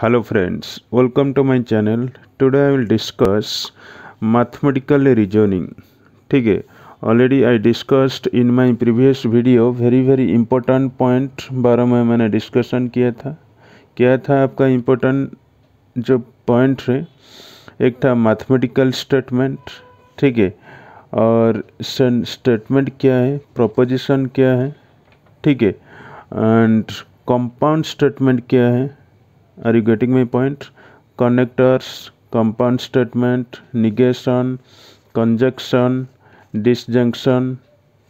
Hello friends welcome to my channel today I will discuss mathematical reasoning ठीक है already I discussed in my previous video very very important point बारे में मैंने discussion किया था क्या था आपका इम्पोर्टेंट जो पॉइंट है एक था मैथमेटिकल स्टेटमेंट ठीक है और स्टेटमेंट क्या है प्रोपोजिशन क्या है ठीक है एंड कंपाउंड स्टेटमेंट क्या है are you getting my point connectors compound statement negation conjunction disjunction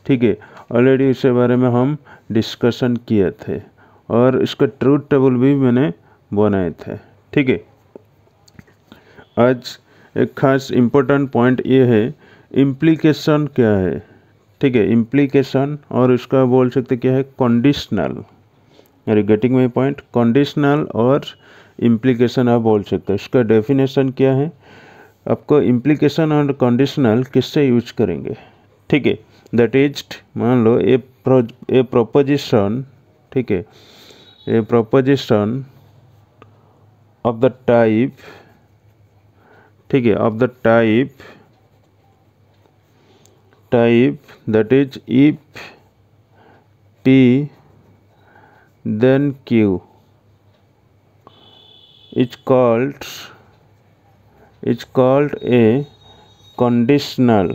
ठीक है ऑलरेडी इसके बारे में हम डिस्कशन किए थे और इसका ट्रूथ टेबल भी मैंने बनाए थे ठीक है आज एक खास इम्पोर्टेंट पॉइंट ये है इम्प्लीकेशन क्या है ठीक है इम्प्लीकेशन और इसका बोल सकते क्या है conditional are you getting my point conditional और इम्प्लीकेशन आप बोल सकते हो इसका डेफिनेशन क्या है आपको इम्प्लीकेशन और कंडीशनल किससे यूज करेंगे ठीक है दैट इज मान लो ए ए प्रोपोजिशन ठीक है a proposition of the type ठीक है of the type type that is if P then q is called is called a conditional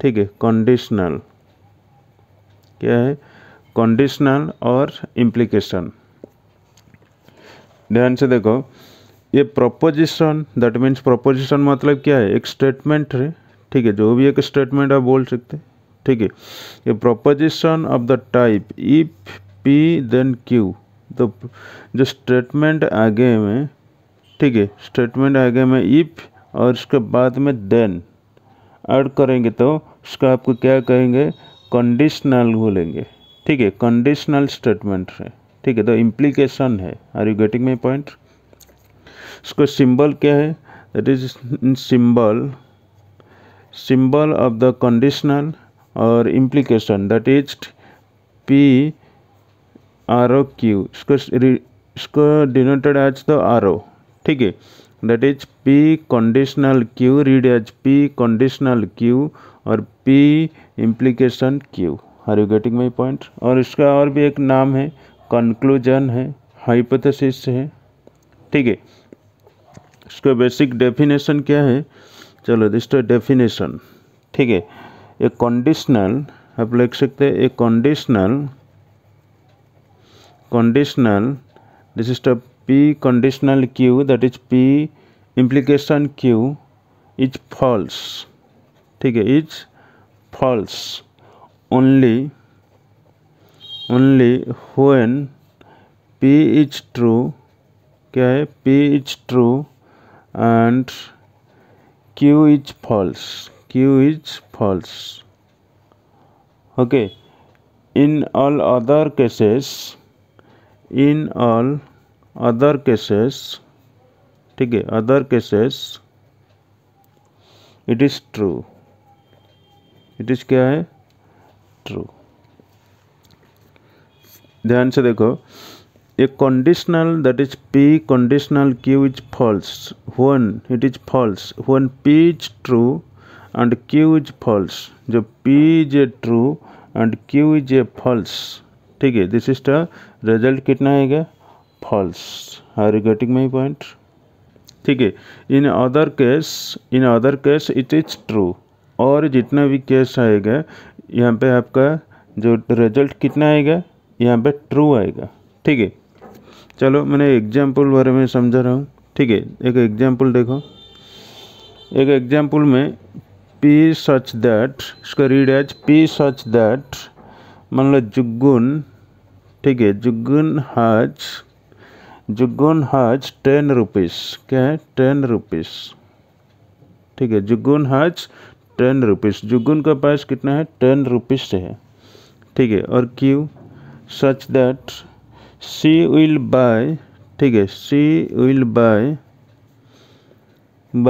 ठीक है कंडीशनल क्या है कंडीशनल और implication ध्यान से देखो ये प्रोपोजिशन दैट मीन्स प्रोपोजिशन मतलब क्या है एक स्टेटमेंट है ठीक है जो भी एक स्टेटमेंट आप बोल सकते हैं ठीक है ये proposition of the type if P then Q तो जो स्टेटमेंट आगे में ठीक है स्टेटमेंट आगे में इफ़ और उसके बाद में देन ऐड करेंगे तो उसका आपको क्या कहेंगे कंडीशनल बोलेंगे ठीक है कंडीशनल स्टेटमेंट है ठीक है तो इम्प्लीकेशन है are you getting my point उसका सिंबल क्या है that is symbol symbol of the conditional और implication that is P arrow Q इसको इसको denoted as the arrow ठीक है that is P conditional Q read as P conditional Q और P implication Q are you getting my point और इसका और भी एक नाम है कंक्लूजन है हाइपोथेसिस है ठीक है इसका बेसिक डेफिनेशन क्या है चलो इसका डेफिनेशन ठीक है ए कंडीशनल आप लिख सकते हैं a conditional conditional this is the p conditional q that is p implication q It's false okay it's false only only when p is true okay p is true and q is false q is false okay in all other cases in all other cases ठीक है other cases it is true it is क्या है true ध्यान से देखो a conditional that is P conditional Q is false one it is false one P is true and Q is false जो P is a true and Q is a false ठीक है this is the result कितना आएगा false are you getting my point ठीक है इन other case in other case it is true और जितना भी केस आएगा यहाँ पे आपका जो रिजल्ट कितना आएगा यहाँ पे ट्रू आएगा ठीक है चलो मैंने एग्जाम्पल बारे में समझा रहा हूँ ठीक है एक एग्जाम्पल देखो एक एग्जाम्पल में पी सच दैट इसका read as P such that मान लो जुगुन ठीक है जुगन हज जुगुन हज टेन रुपीस क्या है टेन रुपीस ठीक है जुगुन हज टेन रुपीस जुगुन का प्राइस कितना है टेन रुपीस से है ठीक है और Q such that she will buy ठीक है she will buy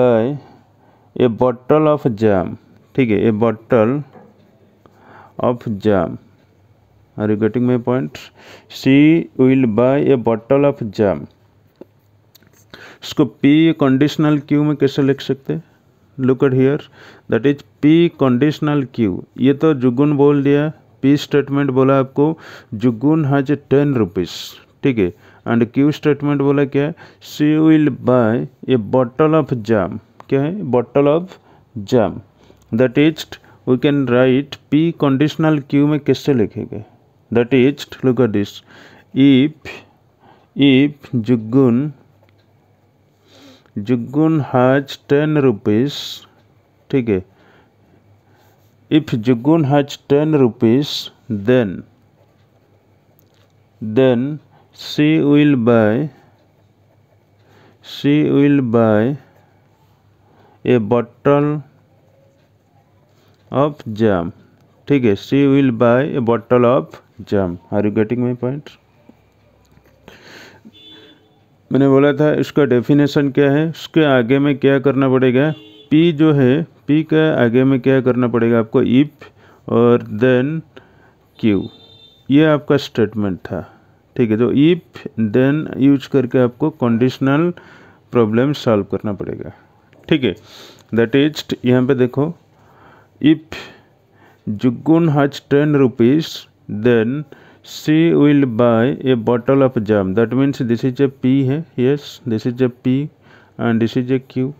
buy a bottle of jam ठीक है a bottle of jam are you getting my point she will buy a bottle of jam इसको पी कंडीशनल क्यू में कैसे लिख सकते look at here that is P conditional Q ये तो जुगुन बोल दिया पी स्टेटमेंट बोला आपको जुगुन हैज टेन रुपीज़ ठीक है एंड क्यू स्टेटमेंट बोला क्या है she will buy a bottle of jam क्या है bottle of jam that is we can write P conditional Q में कैसे लिखेंगे that is look at this if if jugun jugun has 10 rupees okay. if jugun has 10 rupees then then she will buy she will buy a bottle of jam ठीक है she will buy a bottle of jam are you getting my point मैंने बोला था इसका definition क्या है उसके आगे में क्या करना पड़ेगा पी जो है पी का आगे में क्या करना पड़ेगा आपको इफ और देन क्यू ये आपका स्टेटमेंट था ठीक है तो इफ देन यूज करके आपको कंडीशनल प्रॉब्लम सॉल्व करना पड़ेगा ठीक है दैट इज यहाँ पे देखो if Jugnu has ten rupees then she will buy a bottle of jam that means this is a P है yes this is a P and this is a Q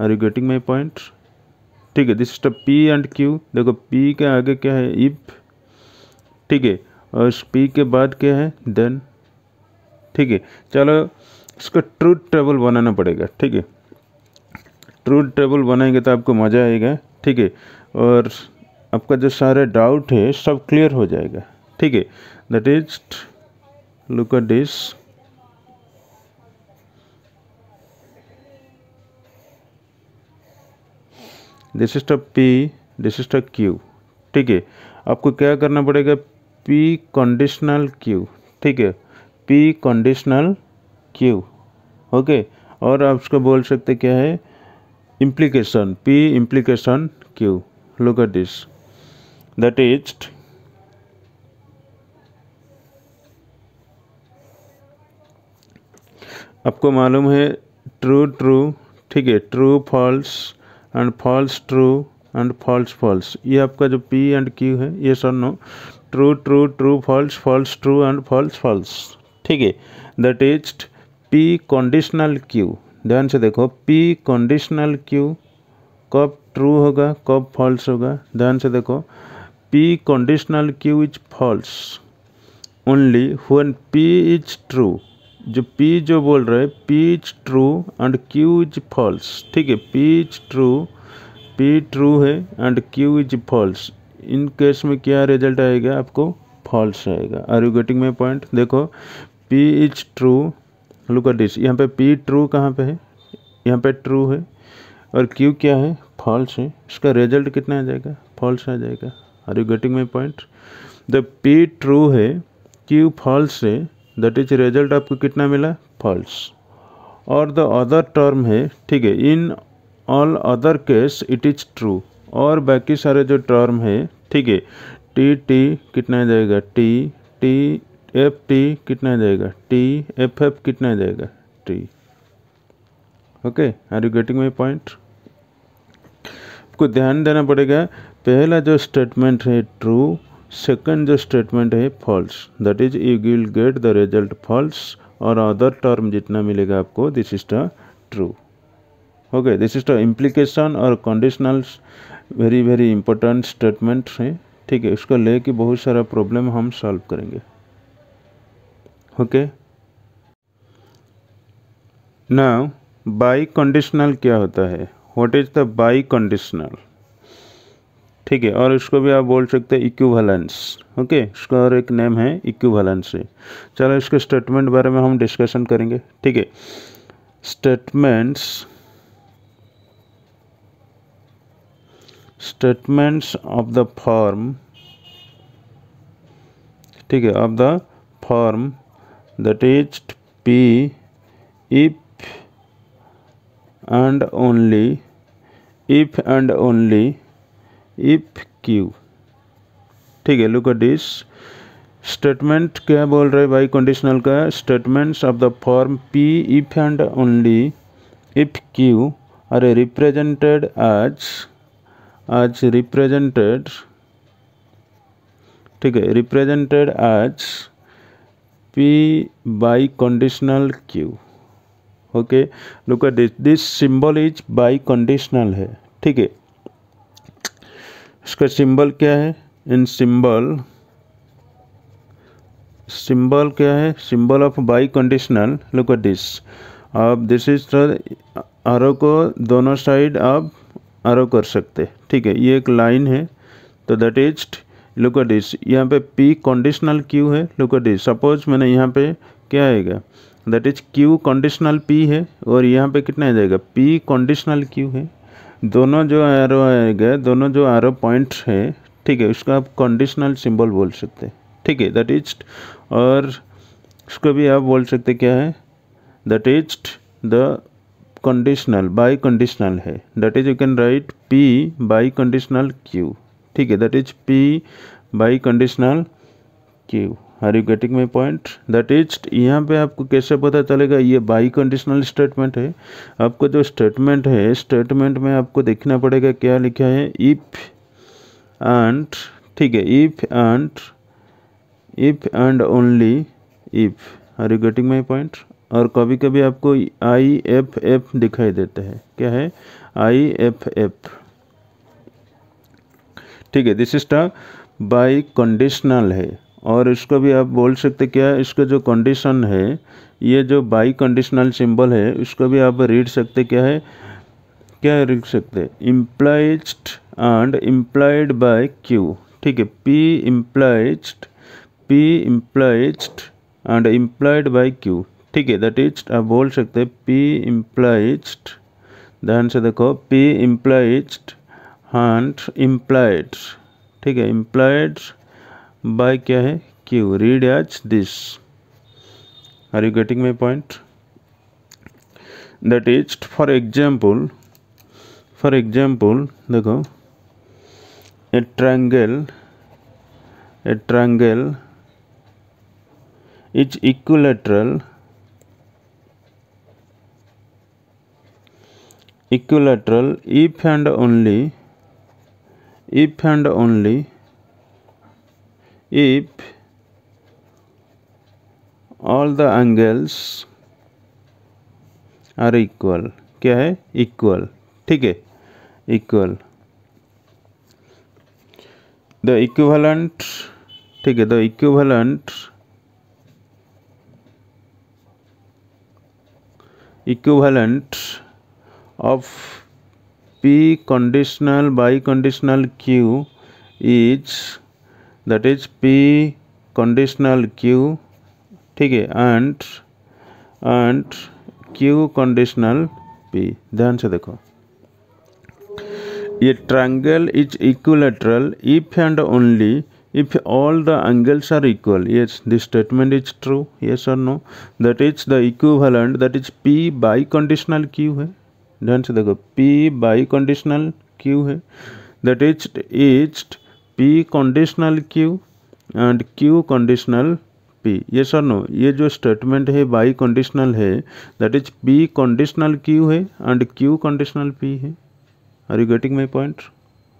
are you getting my point ठीक है this is the P and Q देखो P के आगे क्या है if ठीक है और पी के बाद क्या है देन ठीक है चलो इसका ट्रूथ टेबल बनाना पड़ेगा ठीक है ट्रूथ टेबल बनाएंगे तो आपको मज़ा आएगा ठीक है और आपका जो सारे डाउट है सब क्लियर हो जाएगा ठीक है that is look at this this is the P this is the Q ठीक है आपको क्या करना पड़ेगा पी कंडीशनल क्यू ठीक है पी कंडीशनल क्यू ओके और आप उसको बोल सकते क्या है implication P implication Q look at this that is आपको मालूम है ट्रू ट्रू ठीक है true false and false true and false false ये आपका जो पी एंड क्यू है ये sir no true true true false false true and false false ठीक है that is P conditional Q ध्यान से देखो पी कंडीशनल क्यू कब ट्रू होगा कब फॉल्स होगा ध्यान से देखो P conditional Q is false only when P is true जो P जो बोल रहे हैं P is true and Q is false ठीक है P is true P true है and Q is false in case में क्या रिजल्ट आएगा आपको फॉल्स आएगा are you getting my point देखो P is true look at this यहाँ पे P ट्रू कहाँ पे है यहाँ पे ट्रू है और Q क्या है फॉल्स है इसका रिजल्ट कितना आ जाएगा फॉल्स आ जाएगा are you getting my point the P true है क्यू फॉल्स है दैट इज रिजल्ट आपको कितना मिला फॉल्स और द अदर टर्म है ठीक है in all other case it is true और बाकी सारे जो टर्म है ठीक है टी टी कितना जाएगा टी टी एफ टी कितना जाएगा टी एफ एफ कितना जाएगा T okay are you getting my point आपको ध्यान देना पड़ेगा पहला जो स्टेटमेंट है ट्रू सेकंड जो स्टेटमेंट है false that is you will get the result false और अदर टर्म जितना मिलेगा आपको this is the true okay this is the implication और conditional very very important statement है ठीक है इसको लेके बहुत सारा प्रॉब्लम हम सॉल्व करेंगे ओके नाउ बाई कंडीशनल क्या होता है what is the biconditional ठीक है और इसको भी आप बोल सकते हैं इक्विवेलेंस ओके इसका और एक नेम है इक्विवेलेंसी चलो इसके स्टेटमेंट बारे में हम डिस्कशन करेंगे ठीक है statements statements of the form ठीक है of the form that is P if and only if and only if Q ठीक है लुक एट दिस स्टेटमेंट क्या बोल रहे भाई कंडीशनल का statements of the form P if and only if Q are represented as as represented ठीक है represented as P biconditional Q okay look at this this symbol is biconditional है ठीक है इसका symbol क्या है इन symbol क्या है symbol of biconditional look at this आप दिस इज आरो को दोनों साइड आप आरो कर सकते ठीक है ये एक लाइन है तो that is look at this यहाँ पे पी कंडीशनल क्यू है लुक एट दिस सपोज मैंने यहाँ पे क्या आएगा that is Q conditional P है और यहाँ पे कितना आ जाएगा पी कंडीशनल क्यू है दोनों जो एरो आएगा दोनों जो एरो पॉइंट है ठीक है उसको आप कंडीशनल सिंबल बोल सकते हैं ठीक है दैट इज और उसको भी आप बोल सकते क्या है that is the conditional biconditional है that is you can write P biconditional Q ठीक है that is P biconditional Q are you getting my point that is यहाँ पे आपको कैसे पता चलेगा ये बाई कंडीशनल स्टेटमेंट है आपको जो स्टेटमेंट है स्टेटमेंट में आपको देखना पड़ेगा क्या लिखा है इफ एंड ठीक है if and if and only if are you getting my point और कभी कभी आपको आई एफ एफ दिखाई देता है क्या है आई एफ एफ ठीक है this is the biconditional है और इसको भी आप बोल सकते क्या इसका जो कंडीशन है ये जो बाई कंडीशनल सिंबल है इसको भी आप रीड सकते क्या है क्या रीड सकते implies and implied by Q ठीक है P implies P implies and implied by Q ठीक है दैट इज आप बोल सकते पी इम्प्लाइज ध्यान से देखो पी इम्प्लाइज एंड इम्प्लाइड ठीक है इम्प्लाइड बाय क्या है Q read as this are you getting my point that is for example for example देखो a triangle a triangle is equilateral equilateral if and only if and only if all the angles are equal क्या है equal ठीक है equal the equivalent ठीक है the equivalent equivalent of P conditional biconditional Q is that is p conditional q ठीक है and and q conditional p ध्यान से देखो ये triangle is equilateral if and only if all the angles are equal yes this statement is true yes or no that is the equivalent that is p by conditional q है ध्यान से देखो p by conditional q है that is is P conditional Q and Q conditional P ये sir no ये जो statement है biconditional है that is P conditional Q है एंड क्यू कंडीशनल पी है are you getting my point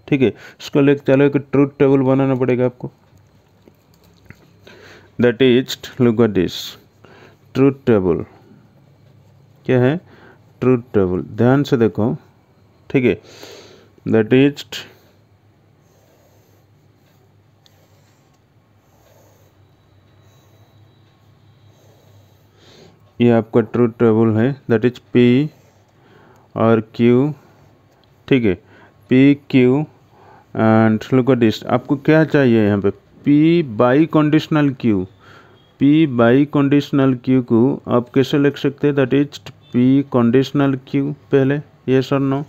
ठीक है इसको ले चलो एक ट्रूथ टेबल बनाना पड़ेगा आपको that is look at this truth table क्या है ट्रूथ टेबल ध्यान से देखो ठीक है दैट इज ये आपका ट्रू ट्रेबल है दैट इज पी और क्यू ठीक है P Q and look at this आपको क्या चाहिए यहाँ पे P biconditional Q P biconditional Q को आप कैसे लिख सकते हैं that is P conditional Q पहले यस और no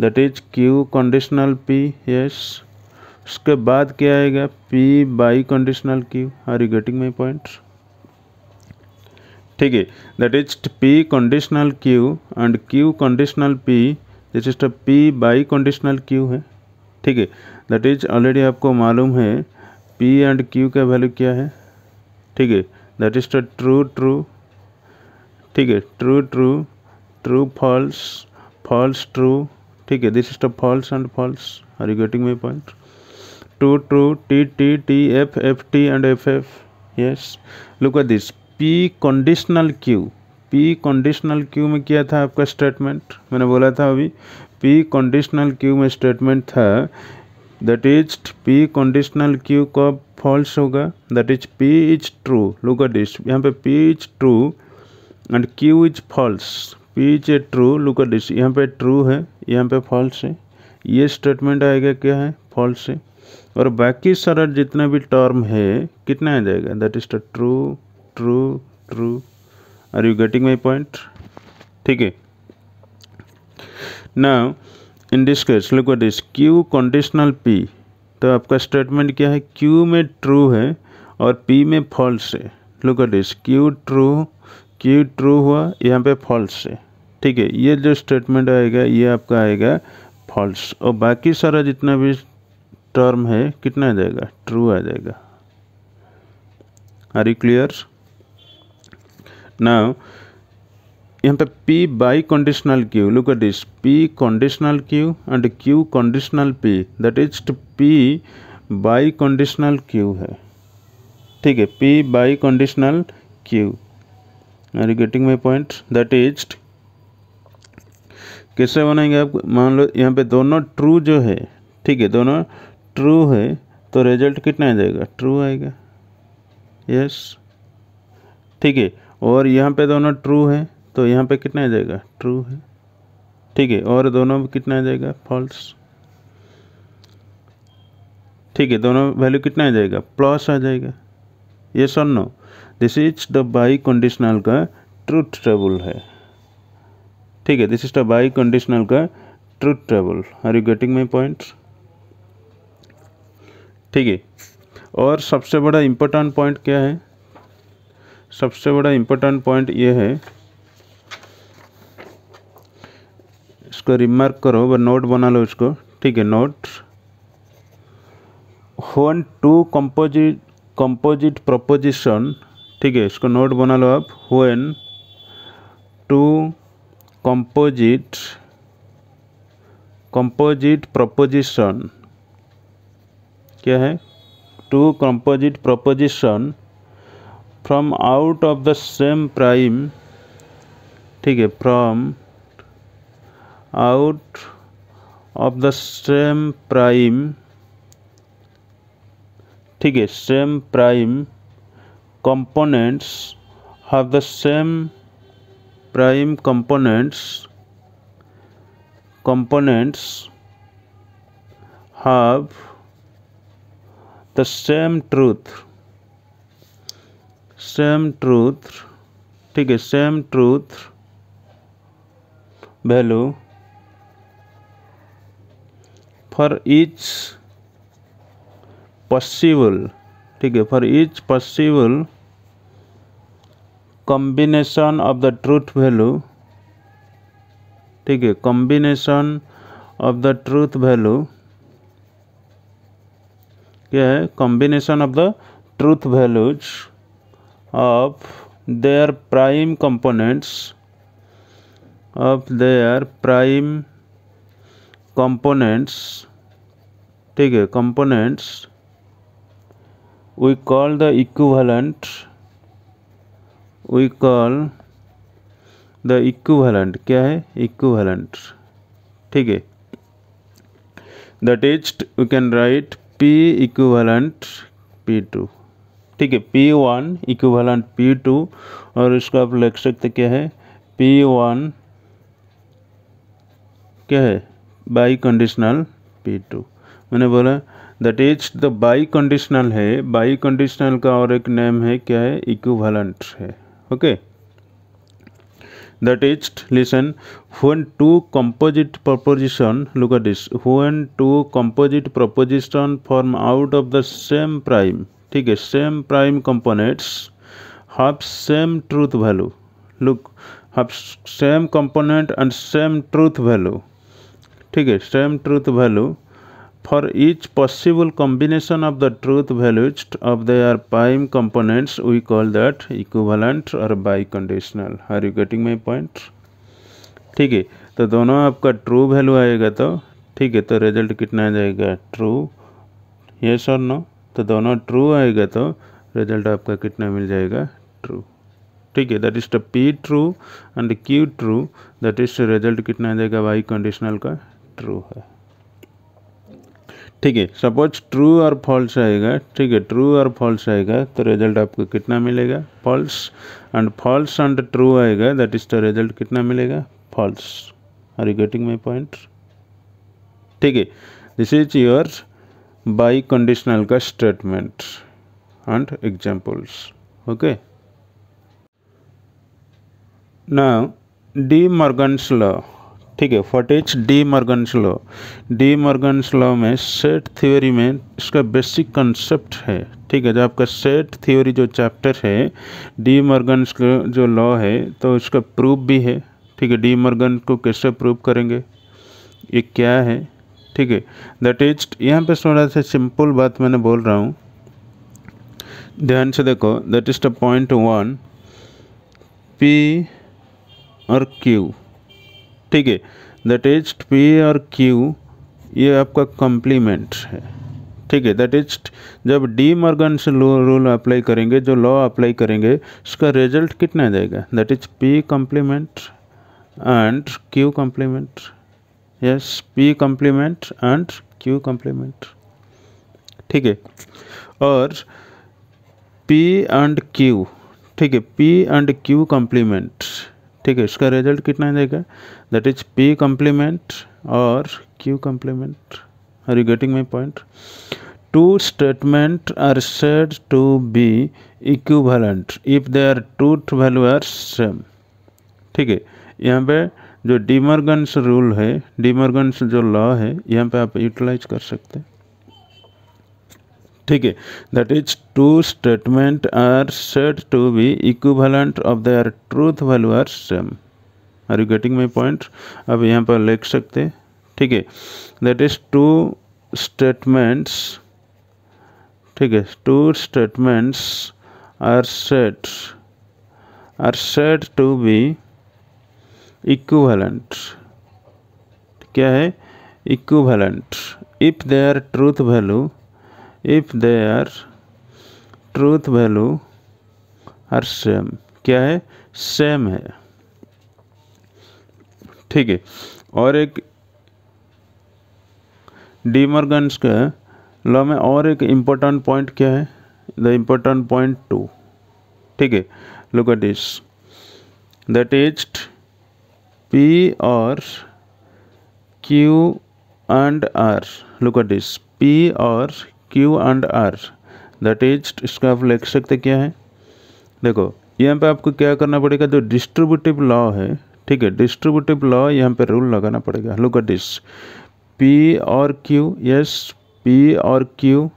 that is Q conditional P yes उसके बाद क्या आएगा P biconditional Q are you getting my points ठीक है that is P conditional Q and Q conditional P this is P biconditional Q है ठीक है that is already आपको मालूम है पी एंड क्यू का वैल्यू क्या है ठीक है that is the true true ठीक है true true true false false true ठीक है this is the false and false are you getting my point true true T T T F F T and F F yes look at this P conditional Q P conditional Q में किया था आपका statement मैंने बोला था अभी P conditional Q में statement था that is P conditional Q कब फॉल्स होगा that is P is true look at this यहाँ पे P is true and Q is false P is a true look at this यहाँ पे true है यहाँ पे फॉल्स है ये स्टेटमेंट आएगा क्या है फॉल्स है और बाकी सारा जितना भी टर्म है कितना आ जाएगा that is the true true true are you getting my point ठीक है ना in this case look at this Q conditional P तो आपका स्टेटमेंट क्या है क्यू में ट्रू है और पी में फॉल्स है look at this Q true Q true हुआ यहाँ पे फॉल्स है ठीक है ये जो स्टेटमेंट आएगा ये आपका आएगा फॉल्स और बाकी सारा जितना भी टर्म है कितना आ जाएगा ट्रू आ जाएगा are you clear Now, you have P by conditional Q. Look at this P conditional Q and Q conditional P. That is to P by conditional Q है ठीक है P by conditional Q. Are you getting my point? That is कैसे बनाएंगे आप मान लो यहाँ पे दोनों ट्रू जो है ठीक है दोनों ट्रू है तो रिजल्ट कितना आ जाएगा ट्रू आएगा यस ठीक है और यहाँ पे दोनों ट्रू है तो यहाँ पे कितना आ जाएगा ट्रू है ठीक है और दोनों में कितना आ जाएगा फॉल्स ठीक है दोनों वैल्यू कितना आ जाएगा प्लस आ जाएगा ये और no this is the biconditional का ट्रूथ टेबल है ठीक है this is the biconditional का truth table are you getting my point ठीक है और सबसे बड़ा इम्पोर्टेंट पॉइंट क्या है सबसे बड़ा इम्पोर्टेंट पॉइंट ये है इसको रिमार्क करो व नोट बना लो इसको ठीक है note one two composite composite proposition ठीक है इसको नोट बना लो आप one two composite composite proposition क्या है two composite proposition from out of the same prime ठीक है from out of the same prime ठीक है same prime components have the same prime components components have the same truth same truth ठीक है same truth value for each possible ठीक है for each possible combination of the truth value ठीक है combination of the truth value क्या है combination of the truth values of their prime components of their prime components ठीक है components we call the equivalent we call the equivalent क्या है equivalent ठीक है the test we can write P equivalent P two ठीक है P one equivalent P two और इसको आप लिख सकते क्या है पी वन क्या है बाई कंडीशनल पी टू मैंने बोला that is the biconditional है बाई कंडीशनल का और एक नेम है क्या है इक्वलेंट है okay that is listen one two composite proposition look at this one two composite proposition form out of the same prime ठीक है same prime components have same truth value look have same component and same truth value ठीक है same truth value for each possible combination of the truth values of they are prime components we call that equivalent और biconditional are you getting my point ठीक है तो दोनों आपका true value आएगा तो ठीक है तो रिजल्ट कितना आ जाएगा ट्रू यस और नो तो दोनों ट्रू आएगा तो रिजल्ट आपका कितना मिल जाएगा ट्रू ठीक है that is the P true and Q true that is result कितना आ जाएगा वाई कंडीशनल का ट्रू है ठीक है सपोज ट्रू और फॉल्स आएगा ठीक है ट्रू और फॉल्स आएगा तो रिजल्ट आपको कितना मिलेगा false and false and true आएगा दैट इज द रिजल्ट कितना मिलेगा false are you getting my point ठीक है this is your biconditional का स्टेटमेंट एंड एग्जाम्पल्स ओके ना डी मॉर्गन्स लॉ ठीक है what is De Morgan's law De Morgan's law में सेट थ्योरी में इसका बेसिक कंसेप्ट है ठीक है जो आपका सेट थ्योरी जो चैप्टर है डी मॉर्गन्स का जो लॉ है तो इसका प्रूफ भी है ठीक है डी मर्गन को कैसे प्रूफ करेंगे ये क्या है ठीक है द टेस्ट यहाँ पे थोड़ा सा सिंपल बात मैंने बोल रहा हूँ ध्यान से देखो that is the point one P और क्यू ठीक है द टेस्ट पी और क्यू ये आपका कॉम्प्लीमेंट है ठीक है दैट इज जब डी मॉर्गन से रूल अप्लाई करेंगे जो लॉ अप्लाई करेंगे उसका रिजल्ट कितना जाएगा that is P complement and Q complement yes P complement and Q complement ठीक है और पी एंड क्यू ठीक है पी एंड क्यू कॉम्प्लीमेंट ठीक है इसका रिजल्ट कितना देगा दैट इज पी कम्प्लीमेंट और Q complement are you getting my point statement are said to be be if they are truth value are same ठीक है यहाँ पे जो डिमरगन्स रूल है डिमरगन्स जो लॉ है यहाँ पे आप यूटिलाइज कर सकते हैं ठीक है that is two statement are set to be equivalent of their truth value are same are you getting my point अब यहाँ पर लिख सकते हैं ठीक है दैट इज टू स्टेटमेंट्स ठीक है two statements are set are set to be equivalent क्या है equivalent if they are truth value if they are truth value are same क्या है सेम है ठीक है और एक डीमरगंज का लॉ में और एक इम्पोर्टेंट पॉइंट क्या है द इम्पोर्टेंट पॉइंट टू ठीक है look at this that is P or Q and R. Look at this. P or Q and R. That is इसका आप लिख सकते क्या है देखो यहाँ पे आपको क्या करना पड़ेगा जो डिस्ट्रीब्यूटिव लॉ है ठीक है डिस्ट्रीब्यूटिव लॉ यहाँ पे रूल लगाना पड़ेगा लुक एट दिस पी और क्यू यस पी और क्यू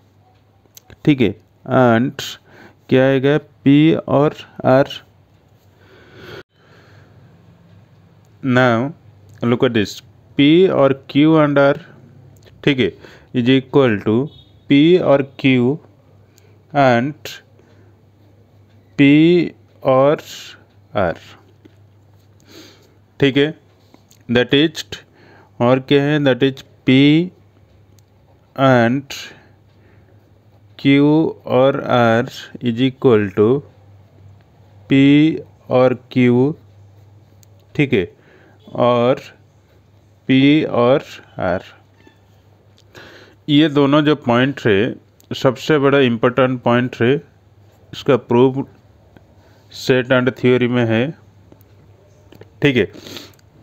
ठीक है एंड क्या आएगा पी और R now look at this p or q under ठीक है इज इक्वल टू पी और क्यू एंड पी और आर ठीक है दैट इज और क्या है that is P and Q और R is equal to P और क्यू ठीक है और पी और आर ये दोनों जो पॉइंट है सबसे बड़ा इम्पोर्टेंट पॉइंट है इसका प्रूफ सेट एंड थ्योरी में है ठीक है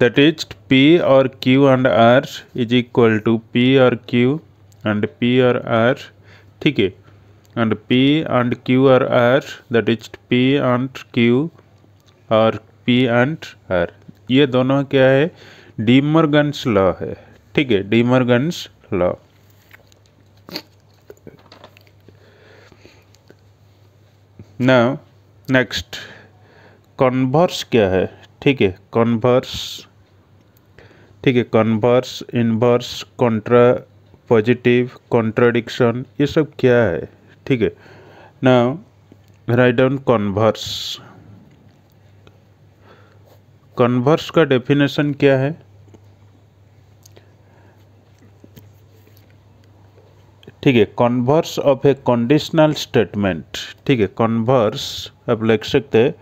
दैट इज पी और Q and R is equal to P और क्यू एंड पी और आर ठीक है and P and Q R R that is P and Q और पी एंड आर ये दोनों क्या है डीमरगंस लॉ है ठीक है डीमरगंस लॉ ना नेक्स्ट कॉन्वर्स क्या है ठीक है कॉन्वर्स ठीक है converse inverse contrapositive contradiction ये सब क्या है ठीक है ना राइट डाउन कॉन्वर्स कन्वर्स का डेफिनेशन क्या है ठीक है converse of a conditional statement ठीक है कन्वर्स आप लिख सकते हैं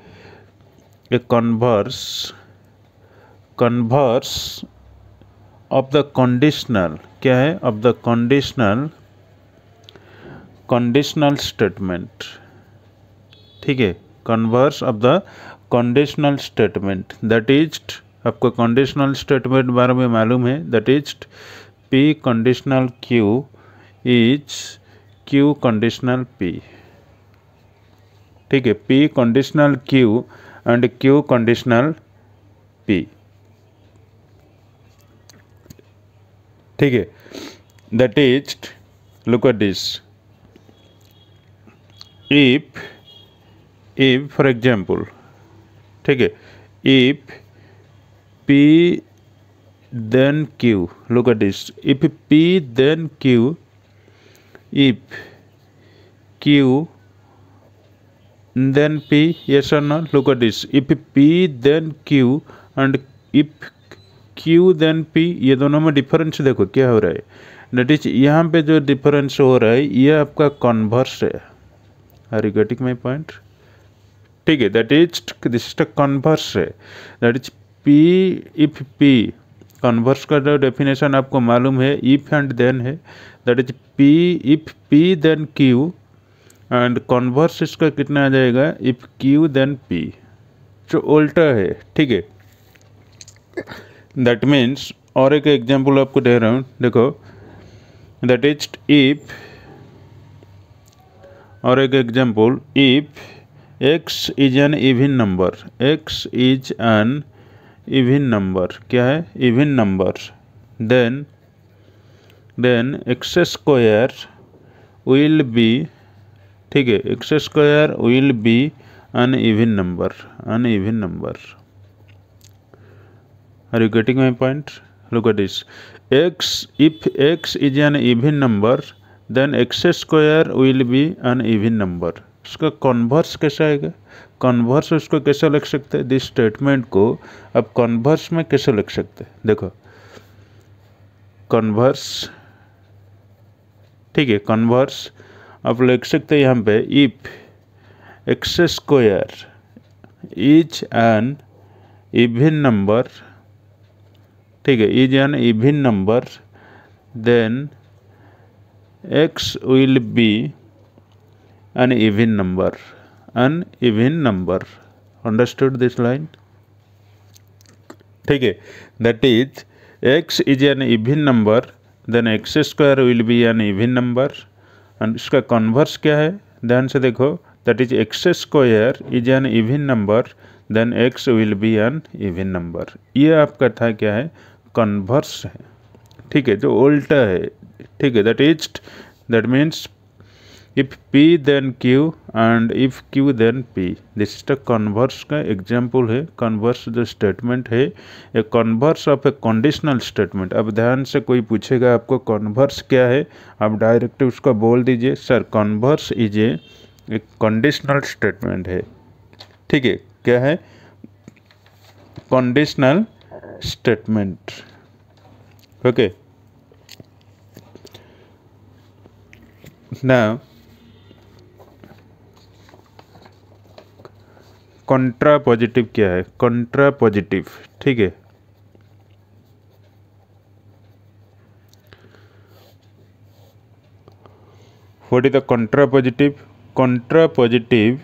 a converse converse of the conditional क्या है of the conditional conditional statement ठीक है converse of the conditional statement that is आपको कंडीशनल स्टेटमेंट बारे में मालूम है that is P conditional Q is Q conditional P ठीक है P conditional Q and Q conditional P ठीक है that is look at this if if for example ठीक है if P then Q look at this if P then Q if Q then P ये और न look at this if P then Q and if Q then P ये दोनों में difference देखो क्या हो रहा है नट इज यहाँ पे जो डिफरेंस हो रहा है ये आपका कॉन्वर्स है are you getting my point ठीक है that is this is converse है that is P if P converse का जो डेफिनेशन आपको मालूम है इफ एंड देन है that is P if P then Q and converse इसका कितना आ जाएगा इफ क्यू देन पी जो उल्टा है ठीक है दैट मीन्स और एक एग्जाम्पल आपको दे रहा हूँ देखो दैट इज इफ और एक example if x is an even number x is an even number क्या है even number then then x square will be ठीक है x square will be an even number an even number are you getting my point look at this x if x is an even number then x square will be an even number उसका converse कैसे आएगा converse उसको कैसे लिख सकते हैं this statement को आप कॉन्वर्स में कैसे लिख सकते हैं देखो कॉन्वर्स ठीक है कॉन्वर्स आप लिख सकते हैं यहाँ पे if x square is an even number ठीक है is an even number then x will be an even number an even number understood this line ठीक है that is x is an even number then x square will be an even number and इसका converse क्या है ध्यान से देखो that is x square is an even number then x will be an even number ये आपका था क्या है converse है ठीक है जो उल्टा है ठीक है that is that means if P then Q and if Q then P this is the converse का एग्जाम्पल है कन्वर्स जो स्टेटमेंट है a converse of a conditional statement अब ध्यान से कोई पूछेगा आपको कन्वर्स क्या है आप डायरेक्ट उसको बोल दीजिए sir converse is a conditional statement है ठीक है क्या है conditional statement okay now contrapositive क्या है कॉन्ट्रा पॉजिटिव ठीक है what is the contrapositive contrapositive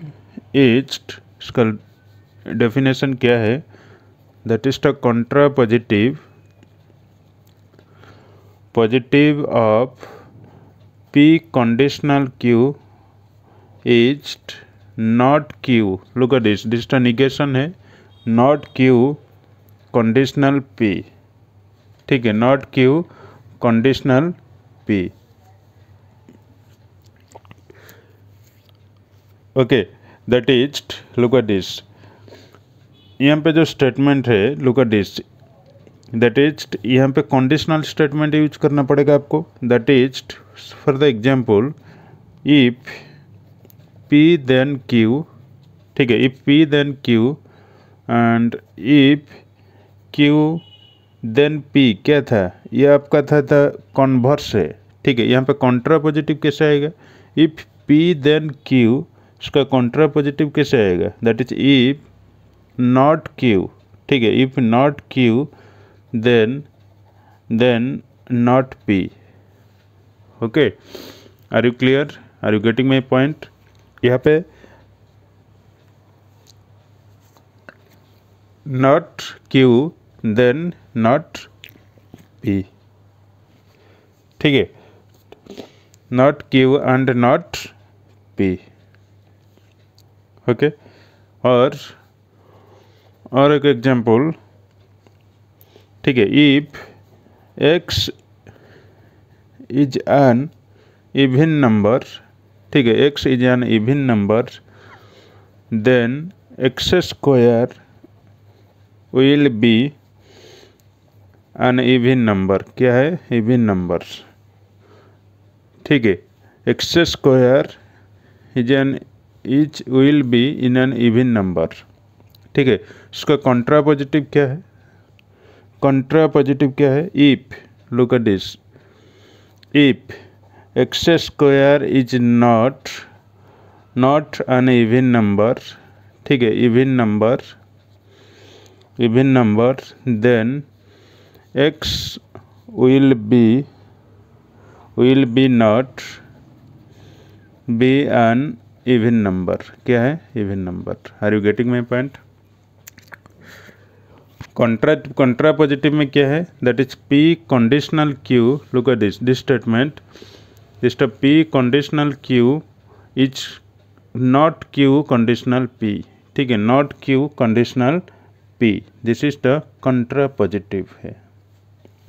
is इसका डेफिनेशन क्या है that is the contrapositive positive of P conditional Q is not q look at this this is the negation है not q conditional p ठीक है not q conditional p okay that is look at this यहाँ पे जो statement है look at this that is यहाँ पे conditional statement use करना पड़ेगा आपको that is for the example if P then Q ठीक है if P then Q and if Q then P क्या था ये आपका था था कॉन्वर्स है ठीक है यहाँ पे कॉन्ट्रा पॉजिटिव कैसे आएगा इफ़ पी देन क्यू इसका कॉन्ट्रा पॉजिटिव कैसे आएगा that is if not Q ठीक है if not Q then then not P okay are you clear are you getting my point यहाँ पे not Q then not P ठीक है not Q and not P okay और और एक example ठीक है if x is an even number ठीक है x is an even number then x square will be an even number क्या है इविन नंबर ठीक है x square is N is will be in an even number ठीक है उसका Contra contrapositive क्या है कॉन्ट्रा पॉजिटिव क्या है if look at this if x square is not not an even number ठीक है even number even number then x will be will be not be an even number क्या है even number are you getting my point contra contrapositive में क्या है that is P conditional q look at this this statement इसका p conditional q is not q conditional p ठीक है not q conditional p this is the contrapositive है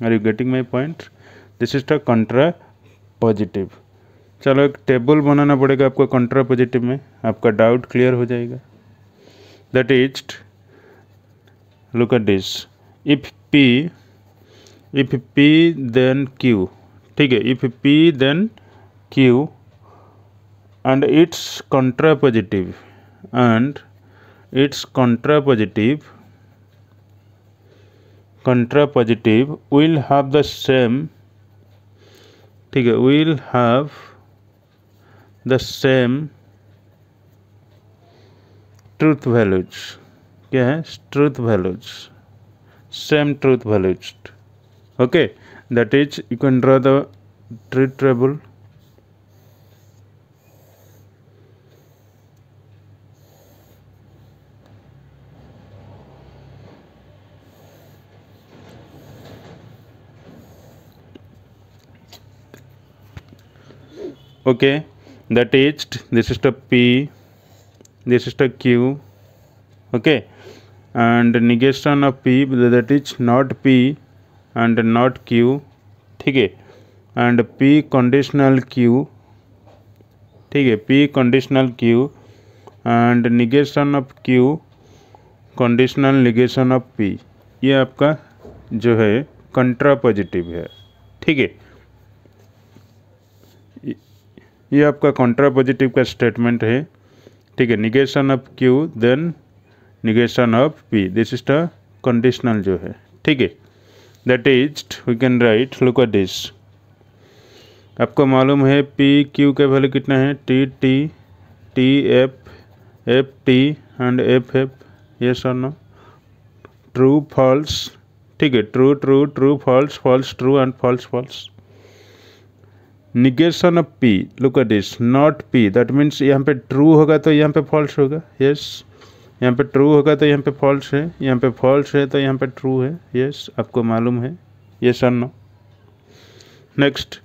are you getting my point this is the contrapositive चलो एक table बनाना पड़ेगा आपको कंट्रा positive में आपका डाउट क्लियर हो जाएगा that is look at this if p if p then q ठीक है if p then q and its contrapositive and its contrapositive contrapositive will have the same ठीक will have the same truth values क्या truth values same truth values okay that is you can draw the truth table okay the text this is the p this is the q okay and negation of p that is not p and not q ठीक है and p conditional q ठीक है p conditional q and negation of q conditional negation of p ये आपका जो है कंट्रापॉजिटिव है ठीक है ये आपका पॉजिटिव का स्टेटमेंट है ठीक है negation of q then negation of p this is the conditional जो है ठीक है that is we can write look at this आपको मालूम है पी क्यू का वैल्यू कितना है T T T F F T and F F yes sir no true false ठीक है true true true false false true and false false negation of p look at this not p that means यहाँ पे true होगा तो यहाँ पे false होगा yes यहाँ पे ट्रू होगा तो यहाँ पे फॉल्स है यहाँ पे फॉल्स है तो यहाँ पे ट्रू है यस आपको मालूम है ये sir no next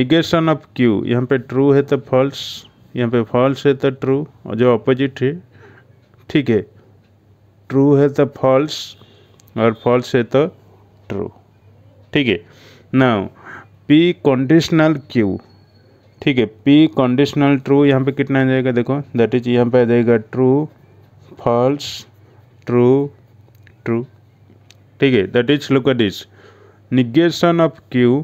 negation of q यहाँ पे ट्रू है तो फॉल्स यहाँ पे फॉल्स है तो ट्रू और जो अपोजिट है ठीक है ट्रू है तो फॉल्स और फॉल्स है तो ट्रू ठीक है नाउ पी कंडीशनल क्यू ठीक है पी कंडीशनल ट्रू यहाँ पे कितना आ जाएगा देखो दैट इज यहाँ पे आ जाएगा ट्रू फॉल्स ट्रू ट्रू ठीक है that is look at this negation of q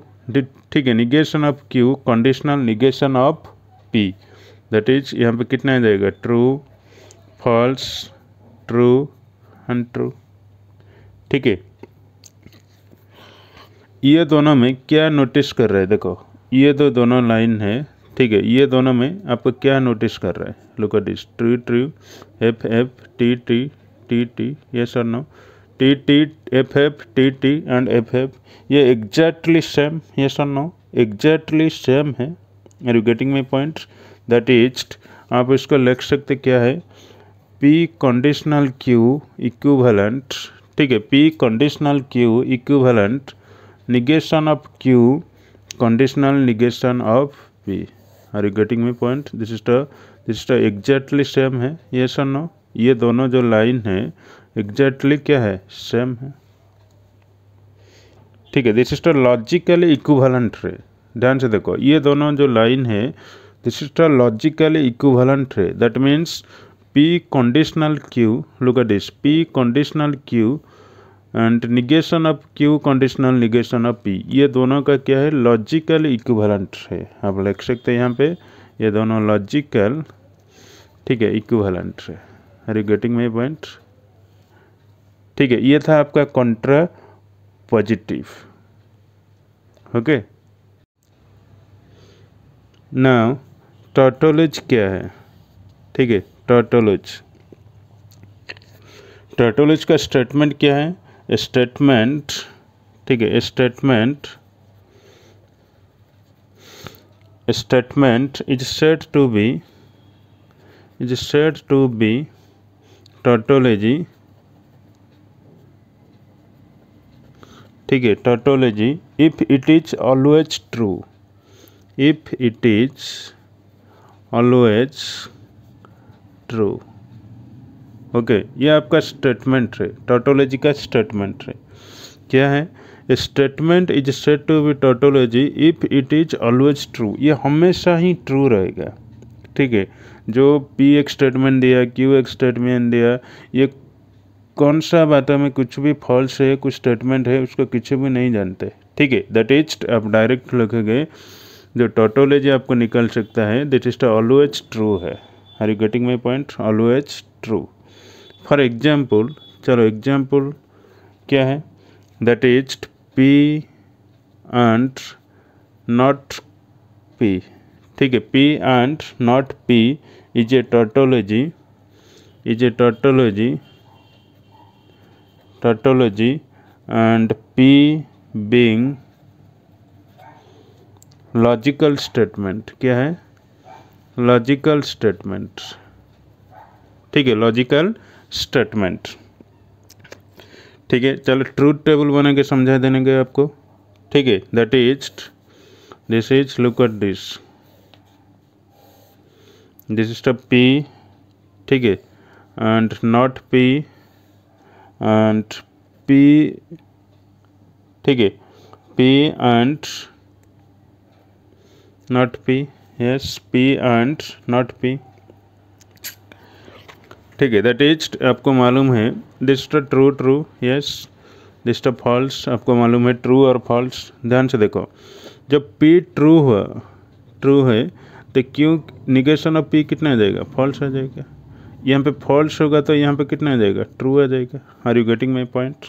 ठीक है negation of q conditional negation of p that is यहाँ पे कितना आ जाएगा true false true and true ठीक है ये दोनों में क्या नोटिस कर रहे हैं देखो ये तो दोनों लाइन है ठीक है ये दोनों में आपको क्या नोटिस कर रहा है look at this true true F F T T T T yes sir no T T F F T T and F F ये exactly same yes sir no exactly same है are you getting my point that is आप इसको लिख सकते क्या है P conditional q equivalent ठीक है P conditional q equivalent negation of q conditional negation of p are you getting me point this is this is exactly same है ये सर नो ये दोनों जो लाइन है एग्जैक्टली क्या है सेम है ठीक है दिस इज लॉजिकली इक्विवेलेंट रे ध्यान से देखो ये दोनों जो लाइन है this is the logically equivalent रे that means p conditional q look at this P conditional Q and negation of q conditional negation of p ये दोनों का क्या है लॉजिकल इक्वलेंट है आप लिख सकते हैं यहाँ पे ये दोनों लॉजिकल ठीक है इक्वलेंट है are you getting my point ठीक है ये था आपका contrapositive okay now tautology क्या है ठीक है टोटोलोज टोटोलोज का स्टेटमेंट क्या है स्टेटमेंट ठीक है statement statement is said to be is said to be tautology ठीक है tautology if it is always true if it is always true okay ये आपका स्टेटमेंट है टोटोलॉजी का स्टेटमेंट है क्या है statement is said to be tautology if it is always true ये हमेशा ही ट्रू रहेगा ठीक है जो पी एक स्टेटमेंट दिया क्यू एक स्टेटमेंट दिया ये कौन सा बात में कुछ भी फॉल्स है कुछ स्टेटमेंट है उसको किसी भी नहीं जानते ठीक है दैट इज आप डायरेक्ट लिखोगे जो टोटोलॉजी आपको निकल सकता है दैट इज ऑलवेज ट्रू है are you getting my point always true for example चलो एग्जाम्पल क्या है that is P and not P ठीक है P and not p is a tautology is a tautology tautology and p being logical statement क्या है logical statement ठीक है logical statement ठीक है चलो ट्रूथ टेबल बना के समझा देने के आपको ठीक है that is this is look at this this is the p ठीक है and not p and p ठीक है P and not p yes p and not P ठीक है दैट इज आपको मालूम है this true true yes this false आपको मालूम है ट्रू और फॉल्स ध्यान से देखो जब पी ट्रू हुआ ट्रू है तो क्यों निगेशन ऑफ पी कितना आ जाएगा फॉल्स आ जाएगा यहाँ पे फॉल्स होगा तो यहाँ पे कितना आ जाएगा ट्रू आ जाएगा are you getting my point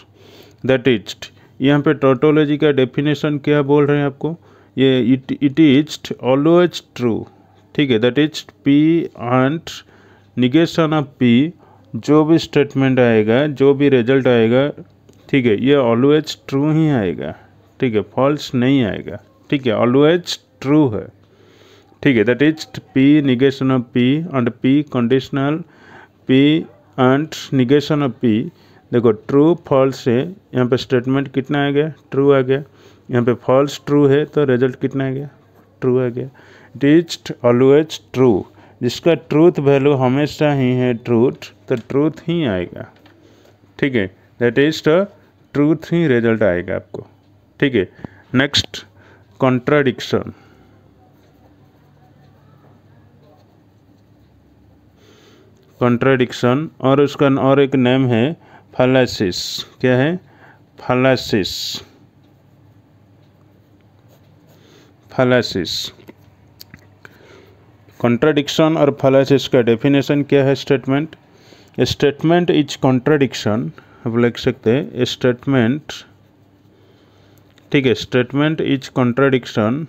that is यहाँ पे टोटोलॉजी का डेफिनेशन क्या बोल रहे हैं आपको ये it it is always true ठीक है that is P and negation of p जो भी स्टेटमेंट आएगा जो भी रिजल्ट आएगा ठीक है ये ऑलवेज ट्रू ही आएगा ठीक है फॉल्स नहीं आएगा ठीक है ऑलवेज ट्रू है ठीक है that is p negation of p and p conditional p and negation of p देखो ट्रू फॉल्स है यहाँ पे स्टेटमेंट कितना आ गया ट्रू आ गया यहाँ पे फॉल्स ट्रू है तो रिजल्ट कितना आ गया ट्रू आ गया इट इज ऑलवेज ट्रू जिसका ट्रूथ वैल्यू हमेशा ही है ट्रूथ तो ट्रूथ ही आएगा ठीक है दैट इज द ट्रूथ ही रिजल्ट आएगा आपको ठीक है नेक्स्ट कॉन्ट्राडिक्शन कॉन्ट्राडिक्शन और उसका और एक नेम है फलासिस क्या है फलासिस फलासिस कंट्राडिक्शन और फलासिस का डेफिनेशन क्या है स्टेटमेंट स्टेटमेंट इज कंट्राडिक्शन आप लिख सकते हैं स्टेटमेंट ठीक है statement is contradiction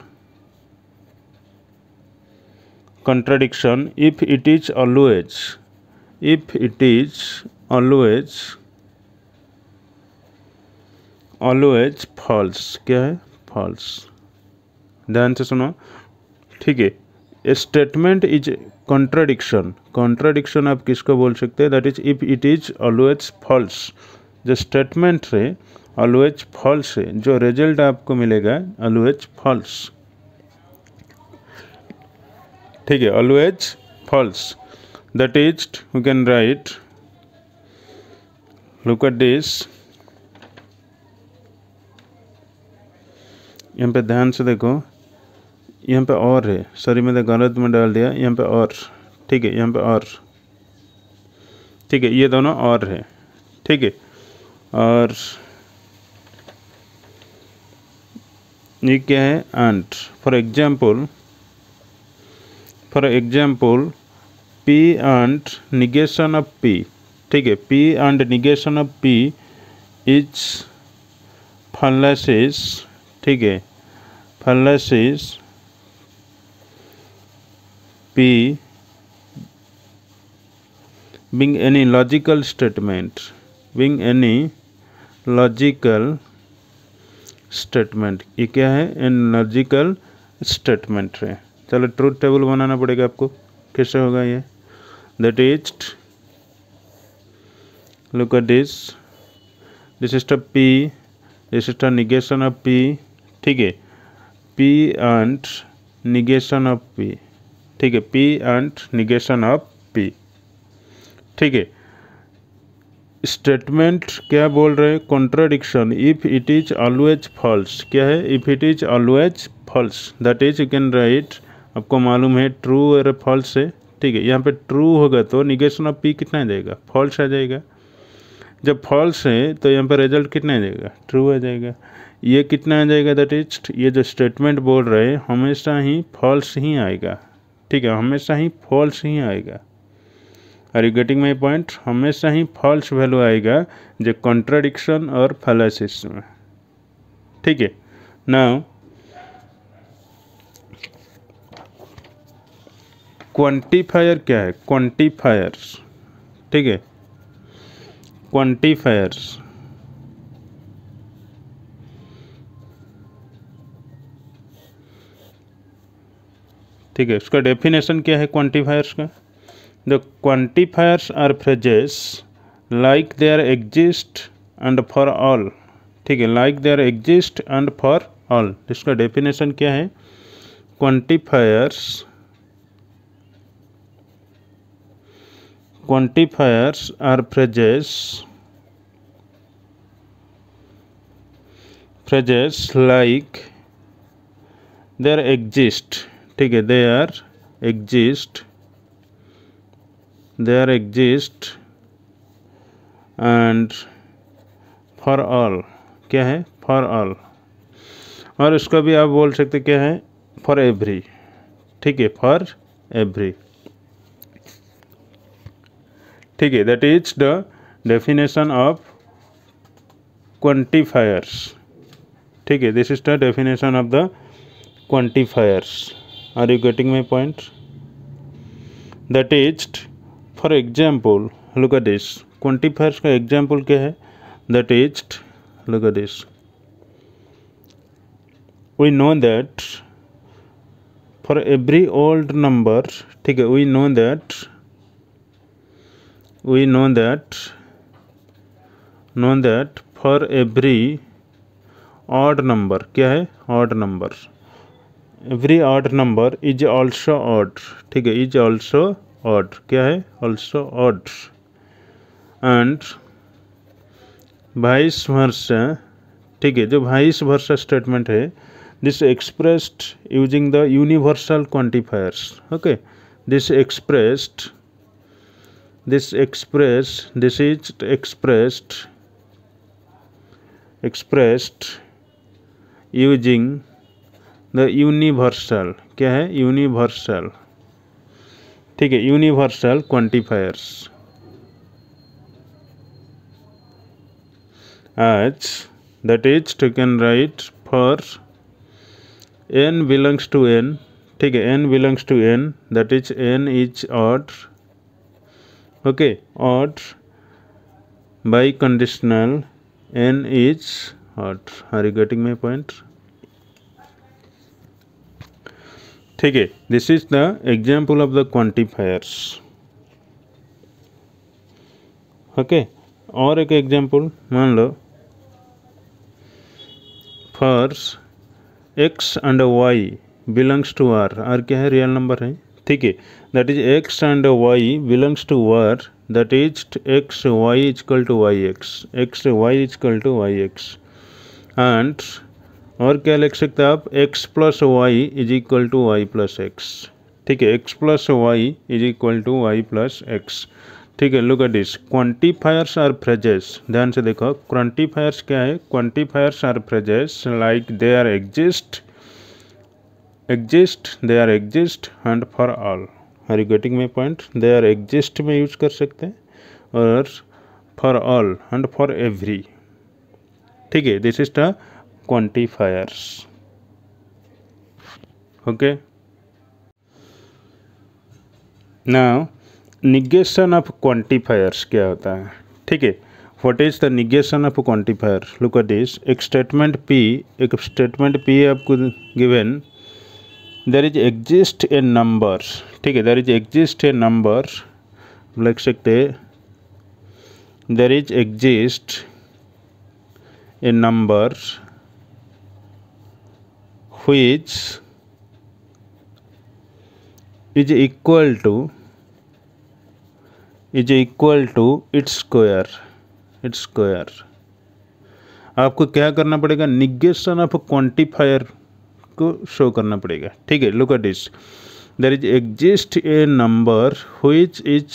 contradiction if it is always if it is always always false क्या है फॉल्स ध्यान से सुनो ठीक है स्टेटमेंट इज कॉन्ट्राडिक्शन कॉन्ट्राडिक्शन आप किसको बोल सकते हैं that is if it is always false जो स्टेटमेंट है ऑलवेज फॉल्स है जो रिजल्ट आपको मिलेगा ऑलवेज फॉल्स ठीक है always false that is you can write look at this यहाँ पे ध्यान से देखो यहाँ पे और है सॉरी मैंने गलत में डाल दिया यहाँ पे और ठीक है यहाँ पे और ठीक है ये दोनों और है ठीक है और ये क्या है and for example for example p and negation of p ठीक है P and negation of p is fallacies ठीक है fallacies P being any logical statement, being any logical statement ये क्या है एन लॉजिकल स्टेटमेंट है चलो ट्रूथ टेबल बनाना पड़ेगा आपको कैसे होगा ये that is look at this this is p this is negation of p ठीक है P and negation of p ठीक है P and negation of p ठीक है स्टेटमेंट क्या बोल रहे हैं contradiction if it is always false क्या है if it is always false that is you can write आपको मालूम है ट्रू और फॉल्स है ठीक है यहाँ पे ट्रू होगा तो निगेशन ऑफ पी कितना जाएगा फॉल्स आ जाएगा जब फॉल्स है तो यहाँ पर रिजल्ट कितना आ जाएगा ट्रू आ जाएगा ये कितना आ जाएगा दैट इज ये जो स्टेटमेंट बोल रहे हैं हमेशा ही फॉल्स ही आएगा ठीक है हमेशा ही फॉल्स ही आएगा are you getting my point हमेशा ही फॉल्स वैल्यू आएगा जो कॉन्ट्राडिक्शन और फैलासिस में ठीक है नाउ क्वांटिफायर क्या है क्वांटिफायर्स ठीक है क्वांटिफायर्स ठीक है उसका डेफिनेशन क्या है क्वांटिफायर्स का the quantifiers are phrases like they are exist and for all ठीक है like they are exist and for all इसका डेफिनेशन क्या है quantifiers quantifiers are phrases phrases like there exist ठीक है they are exist they are exist and for all क्या है for all और इसका भी आप बोल सकते क्या है फॉर एवरी ठीक है फॉर एवरी ठीक है that is the definition of quantifiers ठीक है this is the definition of the quantifiers are you getting my point the text for example look at this 21 का एग्जाम्पल क्या है the test look at this we know that for every odd number ठीक है we know that we know that know that for every odd number क्या है odd number every odd number is also odd ठीक है is also ऑर्ड क्या है also ought and vice वर्ष ठीक है जो भाइस वर्ष स्टेटमेंट है this expressed using the universal quantifiers okay this expressed this express this is expressed expressed using the universal क्या है यूनिवर्सल ठीक है universal quantifiers H that is to can write for n belongs to n ठीक है n belongs to n that is N is odd okay odd biconditional n is odd are you getting my point ठीक है this is the example of the quantifiers okay और एक example मान लो first x and y belongs to R R क्या है real number है ठीक है that is x and y belongs to R that is x y equal to y x x y equal to y x and और क्या लिख सकते हैं आप x plus y is equal to y plus x ठीक है x plus y is equal to y plus x ठीक है look at this quantifiers are phrases ध्यान से देखो क्वांटिफायर्स क्या है quantifiers are phrases like they are exist exist they are exist and for all are you getting my point they are exist में use कर सकते हैं और for all and for every ठीक है this is the quantifiers okay now negation of quantifiers क्या होता है ठीक है what is the negation of quantifier look at this एक स्टेटमेंट पी एक स्टेटमेंट पी आपको given there is exist a number ठीक है there is exist a number लिख सकते there is exist a numbers which is equal to is equal to its square its square आपको क्या करना पड़ेगा निगेशन ऑफ क्वांटिफायर को शो करना पड़ेगा ठीक है लुक एट इस there is exist a number which is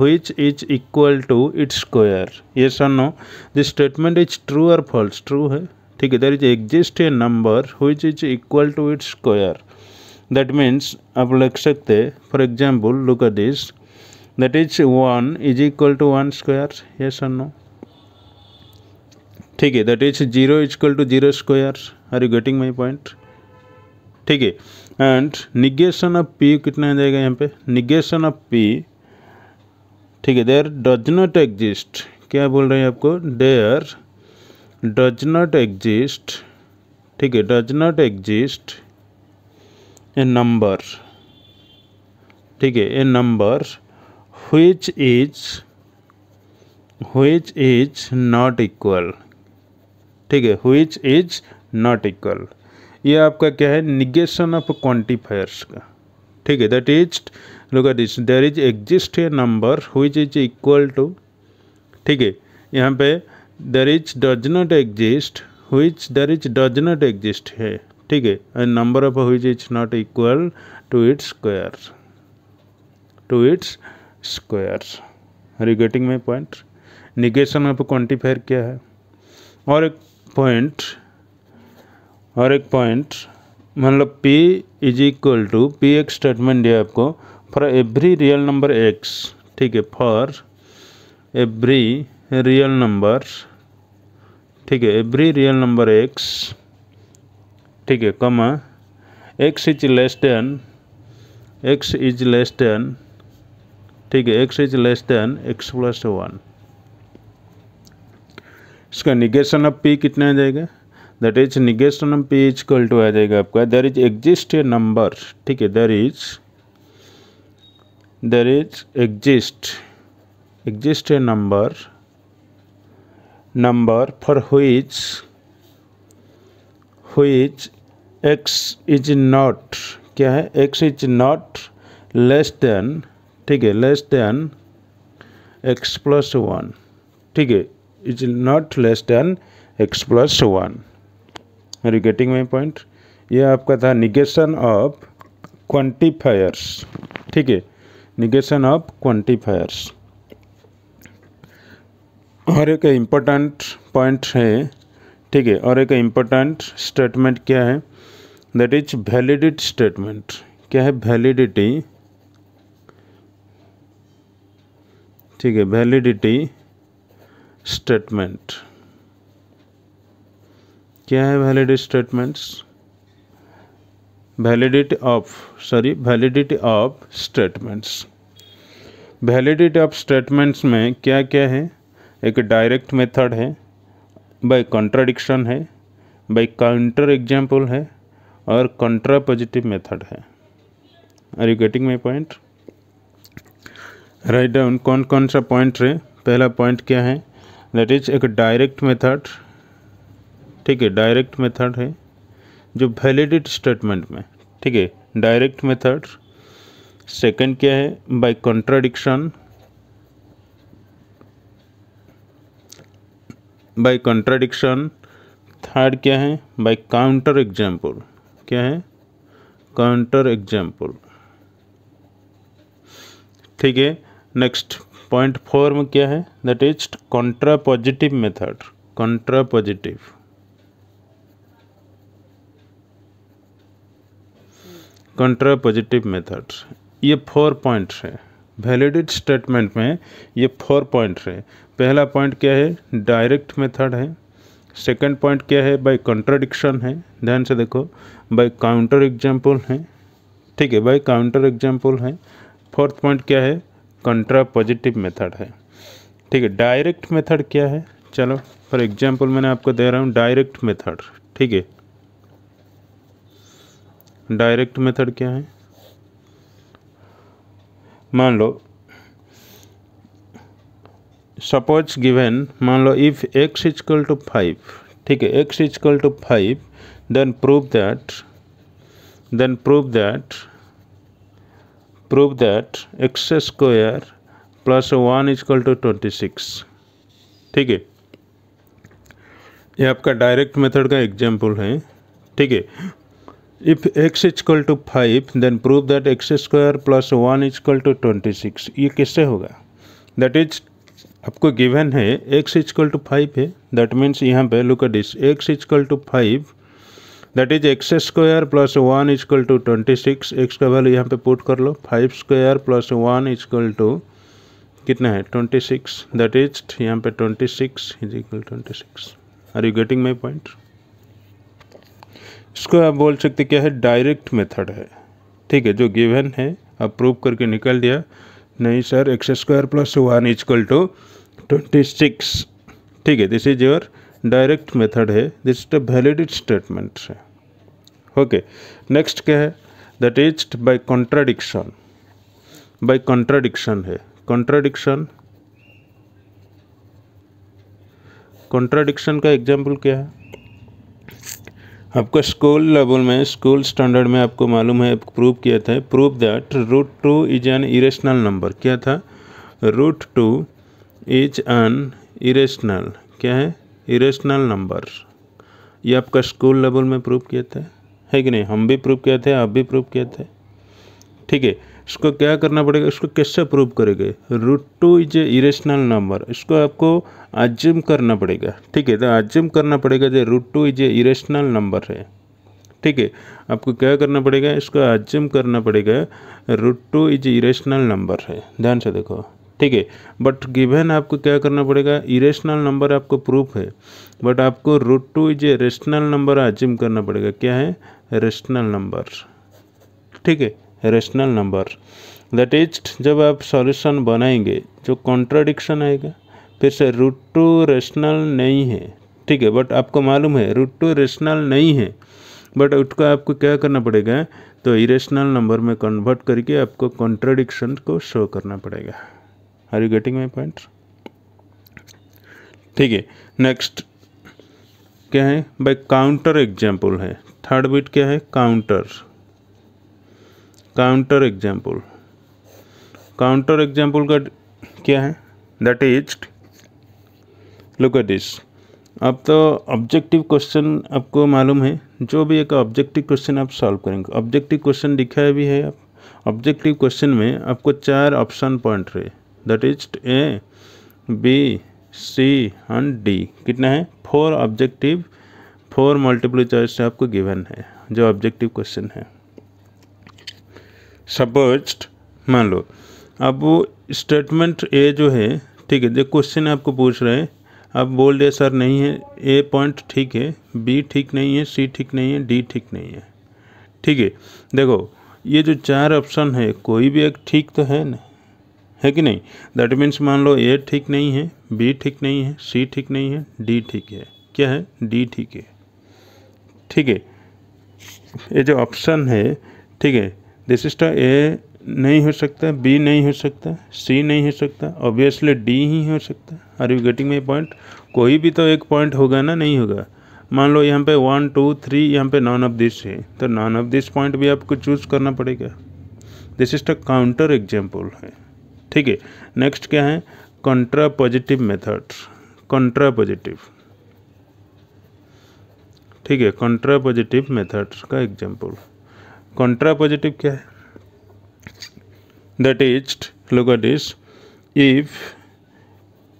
which is equal to its square ये or no this statement is true or false है ठीक है there is exist a number which is equal to its square that means आप लिख सकते for example look at this that is one is equal to one square ये sir no ठीक है that is zero is equal to zero square are you getting my point ठीक है and negation of p कितना आ जाएगा यहाँ पे निगेशन ऑफ पी ठीक है देयर डज नॉट एग्जिस्ट क्या बोल रहे हैं आपको देयर डज नॉट एग्जिस्ट ठीक है does not exist a number ठीक है a number which is which is not equal ठीक है व्हिच इज नॉट इक्वल ये आपका क्या है निगेशन ऑफ क्वांटिफायर्स का ठीक है that is look at this there is exist a number which is equal to ठीक है यहाँ पे there is does not exist which there is does not exist है ठीक है and number of which is not equal to its square to its square getting my point negation of quantifier क्या है और एक पॉइंट और एक point मतलब p is equal to p x statement दिया आपको for every real number x ठीक है फॉर एवरी रियल नंबर्स ठीक है एवरी रियल नंबर एक्स ठीक है कम x is less than x is less than ठीक है x is less than x plus one इसका निगेशन ऑफ पी कितना आ जाएगा that is negation of p is equal to आ जाएगा आपका there is exist a number ठीक है there is there is exist exist a number number for which which x is not क्या है x is not less than ठीक है less than x plus one ठीक है is not less than x plus one are you getting my point यह आपका था negation of quantifiers ठीक है निगेशन ऑफ क्वांटिफायर्स और एक इम्पोर्टेंट पॉइंट है ठीक है और एक इम्पोर्टेंट स्टेटमेंट क्या है दैट इज वैलिडिट स्टेटमेंट क्या है वैलिडिटी ठीक है वैलिडिटी स्टेटमेंट क्या है validity statements validity of sorry validity of statements validity of statements में क्या क्या है एक डायरेक्ट मेथड है बाय कंट्राडिक्शन है बाय काउंटर एग्जाम्पल है और पॉजिटिव मेथड है are you getting my point right down कौन कौन सा पॉइंट है पहला पॉइंट क्या है दैट इज एक डायरेक्ट मेथड ठीक है डायरेक्ट मेथड है जो वैलिडिट स्टेटमेंट में ठीक है डायरेक्ट मेथड सेकंड क्या है by contradiction by contradiction third क्या है बाय काउंटर एग्जाम्पल क्या है काउंटर एग्जाम्पल ठीक है नेक्स्ट पॉइंट फोर में क्या है that is contrapositive method contrapositive contrapositive method ये फोर पॉइंट्स हैं वैलिडिट स्टेटमेंट में ये फोर पॉइंट है पहला पॉइंट क्या है डायरेक्ट मेथड है सेकंड पॉइंट क्या है बाय कंट्राडिक्शन है ध्यान से देखो बाय काउंटर एग्जाम्पल है ठीक है बाय काउंटर एग्जाम्पल है फोर्थ पॉइंट क्या है कंट्रा पॉजिटिव मेथड है ठीक है डायरेक्ट मेथड क्या है चलो फॉर एग्जाम्पल मैंने आपको दे रहा हूँ डायरेक्ट मेथड ठीक है डायरेक्ट मेथड क्या है मान लो सपोज गिवेन मान लो if x is equal to five ठीक है x is equal to five then prove that then prove that prove that x square plus one is equal to twenty six ठीक है ये आपका डायरेक्ट मेथड का एग्जाम्पल है ठीक है if x is equal to five then prove that x square plus one is equal to twenty six ये किससे होगा दैट इज आपको गिवन है x is equal to five है दैट मीन्स यहाँ पे look at this x is equal to five that is x square plus one is equal to twenty six x का value यहाँ पे put कर लो five square plus one is equal to कितना है twenty six that is यहाँ पे twenty six is equal twenty six are you getting my point इसको आप बोल सकते क्या है डायरेक्ट मेथड है ठीक है जो गिवन है आप प्रूव करके निकल दिया नहीं sir x square plus one is equal to twenty six ठीक है this is your direct method है this is the valid statement है ओके नेक्स्ट क्या है that is by contradiction by contradiction है कॉन्ट्राडिक्शन कॉन्ट्राडिक्शन का एग्जाम्पल क्या है आपको स्कूल लेवल में स्कूल स्टैंडर्ड में आपको मालूम है प्रूव किया था prove that root two is an irrational number क्या था root two is an irrational क्या है इरेशनल नंबर ये आपका स्कूल लेवल में प्रूव किया था है कि नहीं हम भी प्रूव किए थे आप भी प्रूव किए थे ठीक है इसको क्या करना पड़ेगा इसको कैसे प्रूव करेंगे root two is a irrational number इसको आपको आज्यूम करना पड़ेगा ठीक है तो आज्यूम करना पड़ेगा जो root two is a irrational number है ठीक है आपको क्या करना पड़ेगा इसको आज्यूम करना पड़ेगा root two is irrational number है ध्यान से देखो ठीक है बट गिवन आपको क्या करना पड़ेगा इरेशनल नंबर आपको प्रूफ है बट आपको root two is a rational number assume करना पड़ेगा क्या है रेशनल नंबर ठीक है रेशनल नंबर दैट इज जब आप सॉल्यूशन बनाएंगे जो कॉन्ट्राडिक्शन आएगा फिर से रूट टू रेशनल नहीं है ठीक है बट आपको मालूम है रूट टू रेशनल नहीं है बट उसका आपको क्या करना पड़ेगा तो इरेशनल नंबर में कन्वर्ट करके आपको कॉन्ट्राडिक्शन को शो करना पड़ेगा are you getting my point ठीक है नेक्स्ट क्या है बाई काउंटर एग्जाम्पल है थर्ड बिट क्या है counter counter example counter example का क्या है that is look at this अब तो ऑब्जेक्टिव क्वेश्चन आपको मालूम है जो भी एक ऑब्जेक्टिव क्वेश्चन आप सॉल्व करेंगे ऑब्जेक्टिव क्वेश्चन दिखाया भी है आप ऑब्जेक्टिव क्वेश्चन में आपको चार ऑप्शन पॉइंट रहे that is a b c and d कितना है four objective four multiple choice आपको गिवन है जो ऑब्जेक्टिव क्वेश्चन है सपोज मान लो अब वो स्टेटमेंट ए जो है ठीक है जो क्वेश्चन आपको पूछ रहे हैं आप बोल रहे सर नहीं है ए पॉइंट ठीक है बी ठीक नहीं है सी ठीक नहीं है डी ठीक नहीं है ठीक है देखो ये जो चार ऑप्शन है कोई भी एक ठीक तो है ना है कि नहीं दैट मीन्स मान लो ए ठीक नहीं है बी ठीक नहीं है सी ठीक नहीं है डी ठीक है क्या है डी ठीक है ठीक है ये जो ऑप्शन है ठीक है दिशिष्टा ए नहीं हो सकता बी नहीं हो सकता सी नहीं हो सकता ऑब्वियसली डी ही हो सकता are you getting my point कोई भी तो एक पॉइंट होगा ना नहीं होगा मान लो यहाँ पे वन टू थ्री यहाँ पे नॉन ऑफ दिस है तो नॉन ऑफ दिस पॉइंट भी आपको चूज करना पड़ेगा this is the counter example है ठीक है नेक्स्ट क्या है contrapositive method contrapositive ठीक है कंट्रा पॉजिटिव मेथड्स का एग्जाम्पल कॉन्ट्रा पॉजिटिव क्या है that is look at this if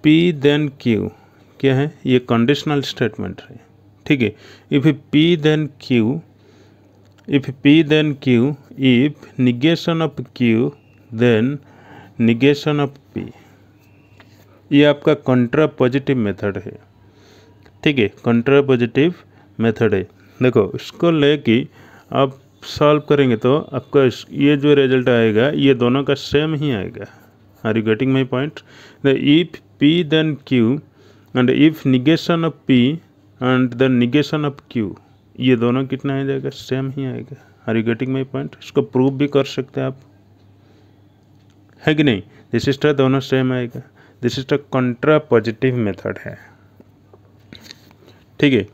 P then q क्या है ये कंडीशनल स्टेटमेंट है ठीक है if P then Q if P then Q if negation of q then negation of p ये आपका कंट्रा पॉजिटिव मेथड है ठीक है कंट्रा पॉजिटिव मेथड है देखो इसको लेके आप सॉल्व करेंगे तो आपका ये जो रिजल्ट आएगा ये दोनों का सेम ही आएगा are you getting my point the if P then Q and if negation of p and then negation of q ये दोनों कितना आ जाएगा सेम ही आएगा are you getting my point इसको प्रूव भी कर सकते हैं आप है कि नहीं दिस इज दोनों सेम आएगा दिशिष्टा कंट्रा पॉजिटिव मेथड है ठीक है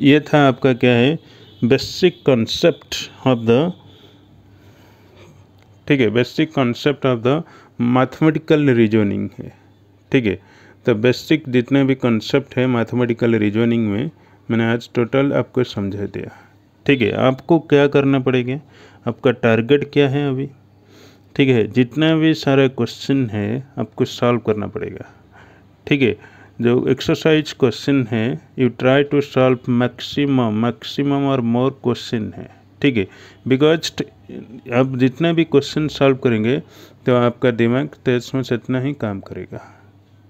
ये था आपका क्या है बेसिक कंसेप्ट ऑफ द ठीक है basic concept of the mathematical reasoning है ठीक है तो बेसिक जितने भी कॉन्सेप्ट है मैथमेटिकल रीजनिंग में मैंने आज टोटल आपको समझा दिया ठीक है आपको क्या करना पड़ेगा आपका टारगेट क्या है अभी ठीक है जितना भी सारे क्वेश्चन है आपको सॉल्व करना पड़ेगा ठीक है जो एक्सरसाइज क्वेश्चन है you try to solve maximum maximum और मोर क्वेश्चन है ठीक है बिकॉज आप जितना भी क्वेश्चन सॉल्व करेंगे तो आपका दिमाग तेज में से इतना ही काम करेगा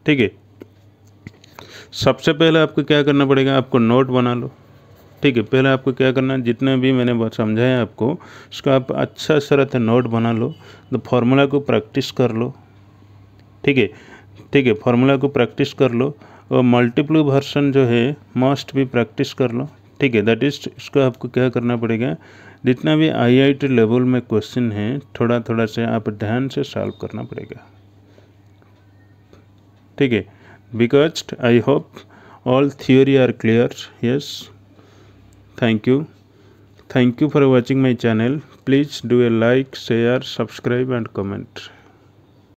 ठीक है सबसे पहले आपको क्या करना पड़ेगा आपको नोट बना लो ठीक है पहले आपको क्या करना है जितना भी मैंने समझाया आपको उसका आप अच्छा से नोट बना लो तो फॉर्मूला को प्रैक्टिस कर लो ठीक है ठीक है फॉर्मूला को प्रैक्टिस कर लो और मल्टीपल वर्सन जो है मस्ट भी प्रैक्टिस कर लो ठीक है दैट इज इसको आपको क्या करना पड़ेगा जितना भी आईआईटी लेवल में क्वेश्चन है थोड़ा थोड़ा से आप ध्यान से सॉल्व करना पड़ेगा ठीक है because I hope all theory are clear yes thank you thank you for watching my channel please do a like share subscribe and comment